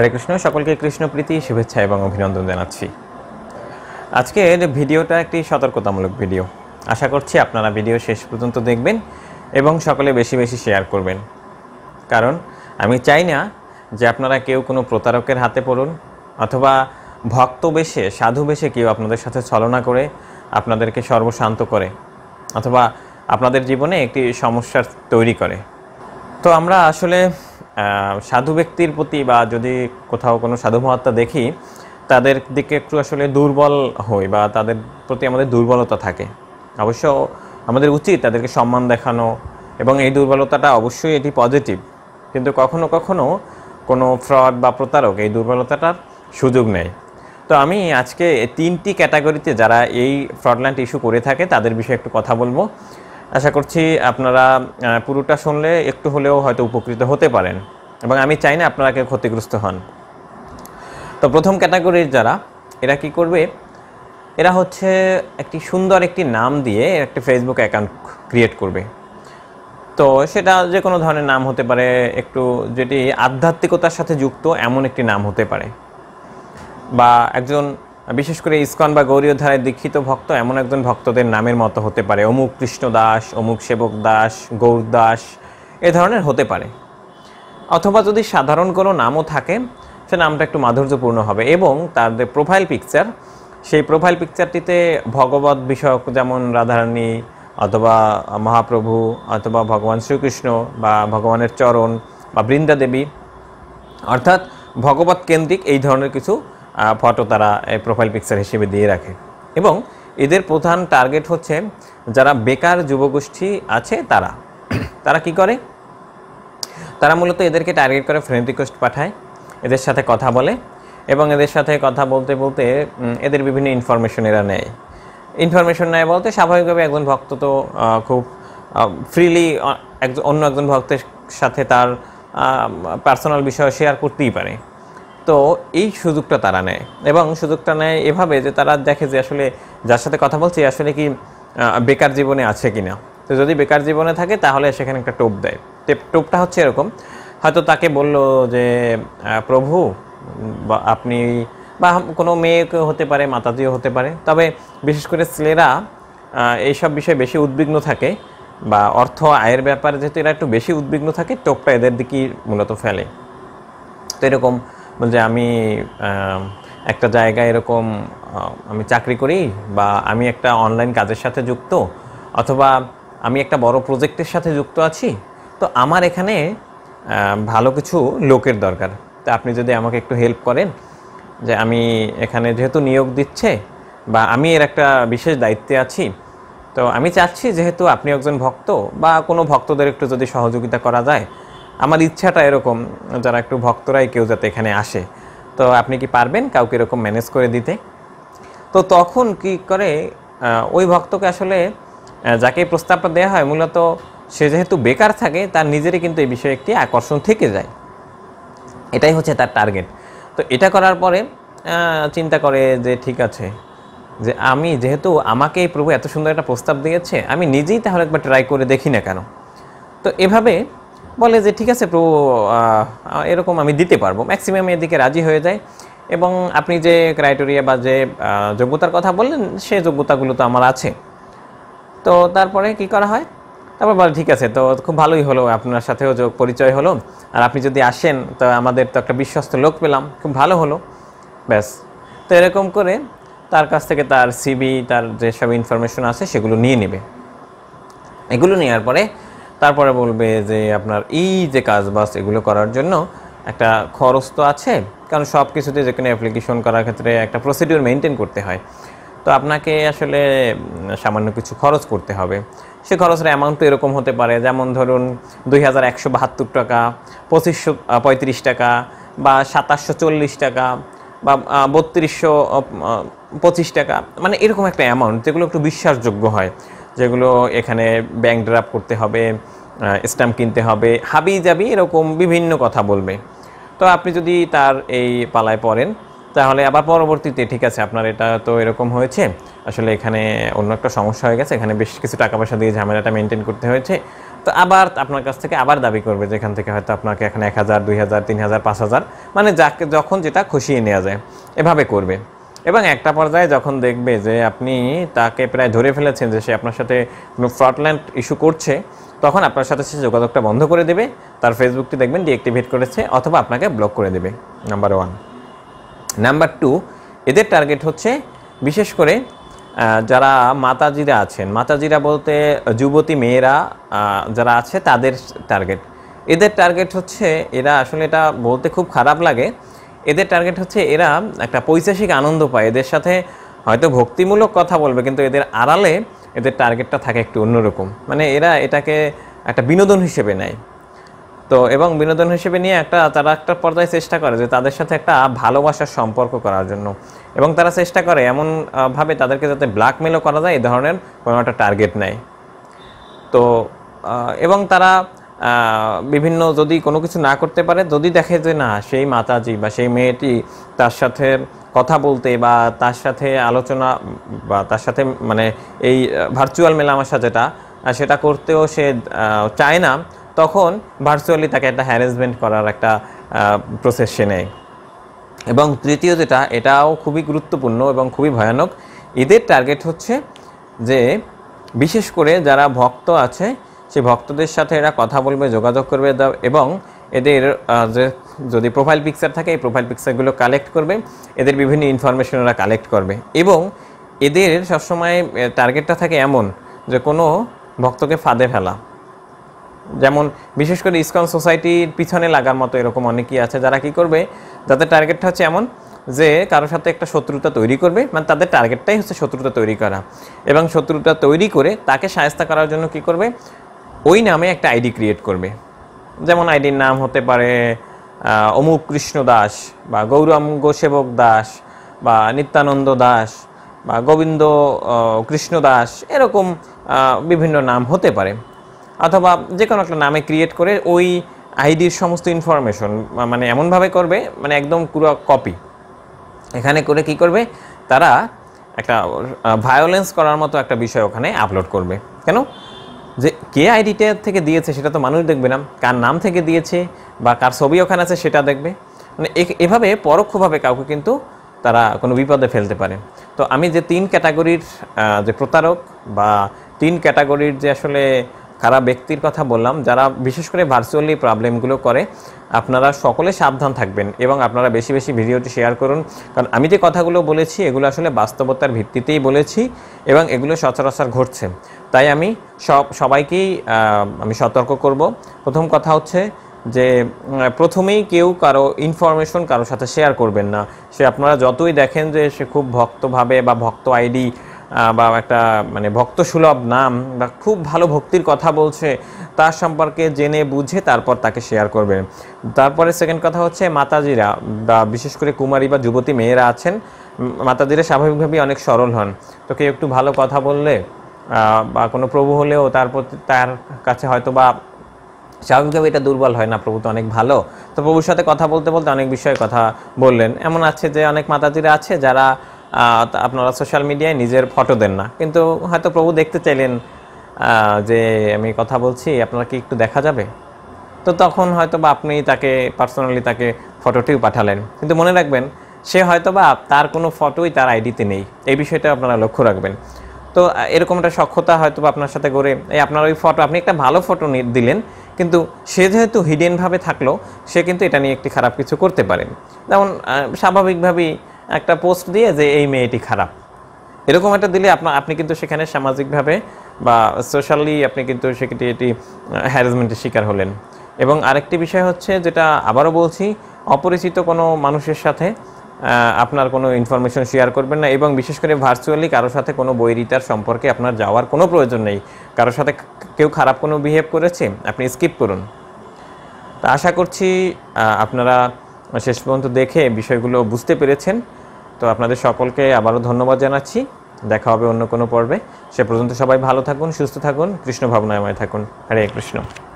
হরে কৃষ্ণ সকলকে কৃষ্ণপ্রীতি শুভেচ্ছা এবং অভিনন্দন জানাচ্ছি আজকের ভিডিওটা একটি সতর্কতামূলক ভিডিও আশা করছি আপনারা ভিডিও শেষ পর্যন্ত দেখবেন এবং সকলে বেশি বেশি শেয়ার করবেন কারণ আমি চাই না যে আপনারা কেউ কোনো প্রতারকের হাতে পড়ুন অথবা ভক্ত বেশে সাধু বেশে কেউ আপনাদের সাথে ছলনা করে আপনাদেরকে সর্বশান্ত করে অথবা আপনাদের জীবনে একটি সমস্যার তৈরি করে তো আমরা আসলে সাধু ব্যক্তির প্রতি বা যদি কোথাও কোনো সাধু মহাত্মা দেখি তাদের দিকে একটু আসলে দুর্বল হই বা তাদের প্রতি আমাদের দুর্বলতা থাকে অবশ্য আমাদের উচিত তাদেরকে সম্মান দেখানো এবং এই দুর্বলতাটা অবশ্যই এটি পজিটিভ কিন্তু কখনো কখনো কোনো ফ্রড বা প্রতারক এই দুর্বলতাটার সুযোগ নেয় তো আমি আজকে তিনটি ক্যাটাগরিতে যারা এই ফ্রডল্যান্ড ইস্যু করে থাকে তাদের বিষয়ে একটু কথা বলবো আশা করছি আপনারা পুরোটা শুনলে একটু হলেও হয়তো উপকৃত হতে পারেন এবং আমি চাই না আপনারা কেউ ক্ষতিগ্রস্ত হন তো প্রথম ক্যাটাগরির যারা এরা কি করবে এরা হচ্ছে একটি সুন্দর একটি নাম দিয়ে একটি ফেসবুক অ্যাকাউন্ট ক্রিয়েট করবে তো সেটা যে কোনো ধরনের নাম হতে পারে একটু যেটি আধ্যাত্মিকতার সাথে যুক্ত এমন একটি নাম হতে পারে বা একজন বিশেষ করে ইস্কন বা গৌরীয় ধারায় দীক্ষিত ভক্ত এমন একজন ভক্তদের নামের মতো হতে পারে অমুক কৃষ্ণ দাস অমুক সেবক দাস গৌর দাস এ ধরনের হতে পারে অথবা যদি সাধারণ কোনো নামও থাকে সে নামটা একটু মাধুর্যপূর্ণ হবে এবং তার যে প্রোফাইল পিকচার সেই প্রোফাইল পিকচারটিতে ভগবত বিষয়ক যেমন রাধারানী অথবা মহাপ্রভু অথবা ভগবান শ্রীকৃষ্ণ বা ভগবানের চরণ বা বৃন্দা দেবী অর্থাৎ ভগবত কেন্দ্রিক এই ধরনের কিছু ফটো তারা প্রোফাইল পিকচার হিসেবে দিয়ে রাখে এবং এদের প্রধান টার্গেট হচ্ছে যারা বেকার যুবগোষ্ঠী আছে তারা তারা কি করে তারা মূলত এদেরকে টার্গেট করে ফ্রেন্ড রিকোয়েস্ট পাঠায় এদের সাথে কথা বলে এবং এদের সাথে কথা বলতে বলতে এদের বিভিন্ন ইনফরমেশন এরা নেয় ইনফরমেশন নেয় বলতে স্বাভাবিকভাবে একজন ভক্ত তো খুব ফ্রিলি অন্য একজন ভক্তের সাথে তার পার্সোনাল বিষয় শেয়ার করতেই পারে তো এই সুযোগটা তারা নেয় এবং সুযোগটা নেয় এভাবে যে তারা দেখে যে আসলে যার সাথে কথা বলছে আসলে কি বেকার জীবনে আছে কি না তো যদি বেকার জীবনে থাকে তাহলে সেখানে একটা টোপ দেয় টোপটা হচ্ছে এরকম হয়তো তাকে বলল যে প্রভু বা আপনি বা কোনো মেয়েকে হতে পারে মাতাজিও হতে পারে তবে বিশেষ করে ছেলেরা এইসব বিষয়ে বেশি উদ্বিগ্ন থাকে বা অর্থ আয়ের ব্যাপারে যেহেতু এরা একটু বেশি উদ্বিগ্ন থাকে টোপটা এদের দিকেই মূলত ফেলে তো এরকম বলছে আমি একটা জায়গায় এরকম আমি চাকরি করি বা আমি একটা অনলাইন কাজের সাথে যুক্ত অথবা আমি একটা বড় প্রজেক্টের সাথে যুক্ত আছি তো আমার এখানে ভালো কিছু লোকের দরকার তা আপনি যদি আমাকে একটু হেল্প করেন যে আমি এখানে যেহেতু নিয়োগ দিচ্ছে বা আমি এর একটা বিশেষ দায়িত্বে আছি তো আমি চাচ্ছি যেহেতু আপনি একজন ভক্ত বা কোনো ভক্তদের একটু যদি সহযোগিতা করা যায় আমার ইচ্ছাটা এরকম যারা একটু ভক্তরাই কেউ যাতে এখানে আসে তো আপনি কি পারবেন কাউকে এরকম ম্যানেজ করে দিতে তো তখন কি করে ওই ভক্তকে আসলে যাকে প্রস্তাবটা দেওয়া হয় মূলত সে যেহেতু বেকার থাকে তার নিজেরই কিন্তু এই বিষয়ে একটি আকর্ষণ থেকে যায় এটাই হচ্ছে তার টার্গেট তো এটা করার পরে চিন্তা করে যে ঠিক আছে যে আমি যেহেতু আমাকে প্রভু এত সুন্দর একটা প্রস্তাব দিয়েছে আমি নিজেই তাহলে একবার ট্রাই করে দেখি না কেন তো এভাবে বলে যে ঠিক আছে প্রভু এরকম আমি দিতে পারবো ম্যাক্সিমাম এদিকে রাজি হয়ে যায় এবং আপনি যে ক্রাইটেরিয়া বা যে যোগ্যতার কথা বললেন সে যোগ্যতাগুলো তো আমার আছে তো তারপরে কি করা হয় তারপর বলে ঠিক আছে তো খুব ভালোই হলো আপনার সাথেও যোগ পরিচয় হলো আর আপনি যদি আসেন তো আমাদের তো একটা বিশ্বস্ত লোক পেলাম খুব ভালো হলো ব্যাস তো এরকম করে তার কাছ থেকে তার সিবি তার যেসব ইনফরমেশন আছে সেগুলো নিয়ে নেবে এগুলো নেওয়ার পরে তারপরে বলবে যে আপনার এই যে কাজ বাস এগুলো করার জন্য একটা খরচ তো আছে কারণ সব কিছুতে যে কোনো অ্যাপ্লিকেশন করার ক্ষেত্রে একটা প্রসিডিওর মেনটেন করতে হয় তো আপনাকে আসলে সামান্য কিছু খরচ করতে হবে সে খরচের অ্যামাউন্ট তো এরকম হতে পারে যেমন ধরুন দুই হাজার একশো বাহাত্তর টাকা পঁচিশশো পঁয়ত্রিশ টাকা বা সাতাশশো চল্লিশ টাকা বা বত্রিশশো পঁচিশ টাকা মানে এরকম একটা অ্যামাউন্ট যেগুলো একটু বিশ্বাসযোগ্য হয় যেগুলো এখানে ব্যাংক ড্রাফট করতে হবে স্ট্যাম্প কিনতে হবে হাবি যাবি এরকম বিভিন্ন কথা বলবে তো আপনি যদি তার এই পালায় পড়েন তাহলে আবার পরবর্তীতে ঠিক আছে আপনার এটা তো এরকম হয়েছে আসলে এখানে অন্য একটা সমস্যা হয়ে গেছে এখানে বেশ কিছু টাকা পয়সা দিয়ে ঝামেলাটা মেনটেন করতে হয়েছে তো আবার আপনার কাছ থেকে আবার দাবি করবে যেখান থেকে হয়তো আপনাকে এখানে এক হাজার দুই হাজার তিন হাজার পাঁচ হাজার মানে যাকে যখন যেটা খুশিয়ে নেওয়া যায় এভাবে করবে এবং একটা পর্যায়ে যখন দেখবে যে আপনি তাকে প্রায় ধরে ফেলেছেন যে সে আপনার সাথে কোনো ফ্রডল্যান্ড ইস্যু করছে তখন আপনার সাথে সে যোগাযোগটা বন্ধ করে দেবে তার ফেসবুকটি দেখবেন ডিঅ্যাক্টিভেট করেছে অথবা আপনাকে ব্লক করে দেবে নাম্বার ওয়ান নাম্বার টু এদের টার্গেট হচ্ছে বিশেষ করে যারা মাতাজিরা আছেন মাতাজিরা বলতে যুবতী মেয়েরা যারা আছে তাদের টার্গেট এদের টার্গেট হচ্ছে এরা আসলে এটা বলতে খুব খারাপ লাগে এদের টার্গেট হচ্ছে এরা একটা পৈশাসিক আনন্দ পায় এদের সাথে হয়তো ভক্তিমূলক কথা বলবে কিন্তু এদের আড়ালে এদের টার্গেটটা থাকে একটু অন্যরকম মানে এরা এটাকে একটা বিনোদন হিসেবে নেয় তো এবং বিনোদন হিসেবে নিয়ে একটা তারা একটা পর্যায়ে চেষ্টা করে যে তাদের সাথে একটা ভালোবাসার সম্পর্ক করার জন্য এবং তারা চেষ্টা করে এমনভাবে তাদেরকে যাতে ব্ল্যাকমেলও করা যায় এ ধরনের কোনো একটা টার্গেট নেয় তো এবং তারা বিভিন্ন যদি কোনো কিছু না করতে পারে যদি দেখে যে না সেই মাতাজি বা সেই মেয়েটি তার সাথে কথা বলতে বা তার সাথে আলোচনা বা তার সাথে মানে এই ভার্চুয়াল মেলামেশা যেটা সেটা করতেও সে চায় না তখন ভার্চুয়ালি তাকে একটা হ্যারাসমেন্ট করার একটা প্রসেস সে নেয় এবং তৃতীয় যেটা এটাও খুবই গুরুত্বপূর্ণ এবং খুবই ভয়ানক এদের টার্গেট হচ্ছে যে বিশেষ করে যারা ভক্ত আছে সেই ভক্তদের সাথে এরা কথা বলবে যোগাযোগ করবে এবং এদের যে যদি প্রোফাইল পিকচার থাকে এই প্রোফাইল পিকচারগুলো কালেক্ট করবে এদের বিভিন্ন ইনফরমেশন ওরা কালেক্ট করবে এবং এদের সবসময় টার্গেটটা থাকে এমন যে কোনো ভক্তকে ফাঁদে ফেলা যেমন বিশেষ করে ইসকন সোসাইটির পিছনে লাগার মতো এরকম অনেকেই আছে যারা কি করবে যাদের টার্গেটটা হচ্ছে এমন যে কারোর সাথে একটা শত্রুতা তৈরি করবে মানে তাদের টার্গেটটাই হচ্ছে শত্রুতা তৈরি করা এবং শত্রুতা তৈরি করে তাকে সায়স্তা করার জন্য কি করবে ওই নামে একটা আইডি ক্রিয়েট করবে যেমন আইডির নাম হতে পারে অমুক কৃষ্ণ দাস বা গৌরাঙ্গ সেবক দাস বা নিত্যানন্দ দাস বা গোবিন্দ কৃষ্ণ দাস এরকম বিভিন্ন নাম হতে পারে অথবা যে কোনো একটা নামে ক্রিয়েট করে ওই আইডির সমস্ত ইনফরমেশন মানে এমনভাবে করবে মানে একদম পুরো কপি এখানে করে কি করবে তারা একটা ভায়োলেন্স করার মতো একটা বিষয় ওখানে আপলোড করবে কেন যে কে আইডিটা থেকে দিয়েছে সেটা তো মানুষ দেখবে না কার নাম থেকে দিয়েছে বা কার ছবি ওখানে আছে সেটা দেখবে মানে এভাবে পরোক্ষভাবে কাউকে কিন্তু তারা কোনো বিপদে ফেলতে পারে তো আমি যে তিন ক্যাটাগরির যে প্রতারক বা তিন ক্যাটাগরির যে আসলে কারা ব্যক্তির কথা বললাম যারা বিশেষ করে ভার্চুয়ালি প্রবলেমগুলো করে আপনারা সকলে সাবধান থাকবেন এবং আপনারা বেশি বেশি ভিডিওটি শেয়ার করুন কারণ আমি যে কথাগুলো বলেছি এগুলো আসলে বাস্তবতার ভিত্তিতেই বলেছি এবং এগুলো সচরাচর ঘটছে তাই আমি সব সবাইকেই আমি সতর্ক করব প্রথম কথা হচ্ছে যে প্রথমেই কেউ কারো ইনফরমেশন কারোর সাথে শেয়ার করবেন না সে আপনারা যতই দেখেন যে সে খুব ভক্তভাবে বা ভক্ত আইডি বা একটা মানে ভক্ত সুলভ নাম বা খুব ভালো ভক্তির কথা বলছে তার সম্পর্কে জেনে বুঝে তারপর তাকে শেয়ার করবেন তারপরে সেকেন্ড কথা হচ্ছে মাতাজিরা বা বিশেষ করে কুমারী বা যুবতী মেয়েরা আছেন মাতাজিরা স্বাভাবিকভাবেই অনেক সরল হন তো কেউ একটু ভালো কথা বললে বা কোনো প্রভু হলেও তার প্রতি তার কাছে হয়তো বা স্বাভাবিকভাবে এটা দুর্বল হয় না প্রভু তো অনেক ভালো তো প্রভুর সাথে কথা বলতে বলতে অনেক বিষয়ে কথা বললেন এমন আছে যে অনেক মাতাজিরা আছে যারা আপনারা সোশ্যাল মিডিয়ায় নিজের ফটো দেন না কিন্তু হয়তো প্রভু দেখতে চাইলেন যে আমি কথা বলছি আপনারা কি একটু দেখা যাবে তো তখন হয়তো বা আপনি তাকে পার্সোনালি তাকে ফটোটিও পাঠালেন কিন্তু মনে রাখবেন সে হয়তো বা তার কোনো ফটোই তার আইডিতে নেই এই বিষয়টা আপনারা লক্ষ্য রাখবেন তো এরকম একটা সক্ষতা হয়তো আপনার সাথে করে এই আপনার ওই ফটো আপনি একটা ভালো ফটো দিলেন কিন্তু সে যেহেতু হিডেনভাবে থাকলো সে কিন্তু এটা নিয়ে একটি খারাপ কিছু করতে পারেন যেমন স্বাভাবিকভাবেই একটা পোস্ট দিয়ে যে এই মেয়েটি খারাপ এরকম একটা দিলে আপনার আপনি কিন্তু সেখানে সামাজিকভাবে বা সোশ্যালি আপনি কিন্তু সেটি এটি হ্যারাসমেন্টের শিকার হলেন এবং আরেকটি বিষয় হচ্ছে যেটা আবারও বলছি অপরিচিত কোনো মানুষের সাথে আপনার কোনো ইনফরমেশন শেয়ার করবেন না এবং বিশেষ করে ভার্চুয়ালি কারোর সাথে কোনো বৈরিতার সম্পর্কে আপনার যাওয়ার কোনো প্রয়োজন নেই কারোর সাথে কেউ খারাপ কোনো বিহেভ করেছে আপনি স্কিপ করুন তা আশা করছি আপনারা শেষ পর্যন্ত দেখে বিষয়গুলো বুঝতে পেরেছেন তো আপনাদের সকলকে আবারও ধন্যবাদ জানাচ্ছি দেখা হবে অন্য কোনো পর্বে সে পর্যন্ত সবাই ভালো থাকুন সুস্থ থাকুন কৃষ্ণ ভাবনায়ময় থাকুন হরে কৃষ্ণ